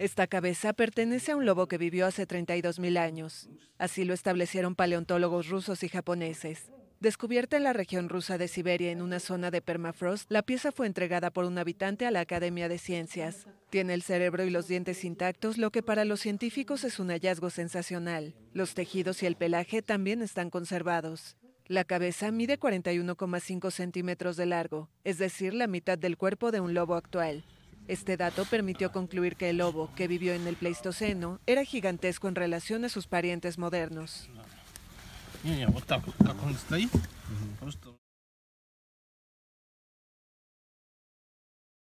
Esta cabeza pertenece a un lobo que vivió hace mil años. Así lo establecieron paleontólogos rusos y japoneses. Descubierta en la región rusa de Siberia en una zona de permafrost, la pieza fue entregada por un habitante a la Academia de Ciencias. Tiene el cerebro y los dientes intactos, lo que para los científicos es un hallazgo sensacional. Los tejidos y el pelaje también están conservados. La cabeza mide 41,5 centímetros de largo, es decir, la mitad del cuerpo de un lobo actual. Este dato permitió concluir que el lobo, que vivió en el Pleistoceno, era gigantesco en relación a sus parientes modernos.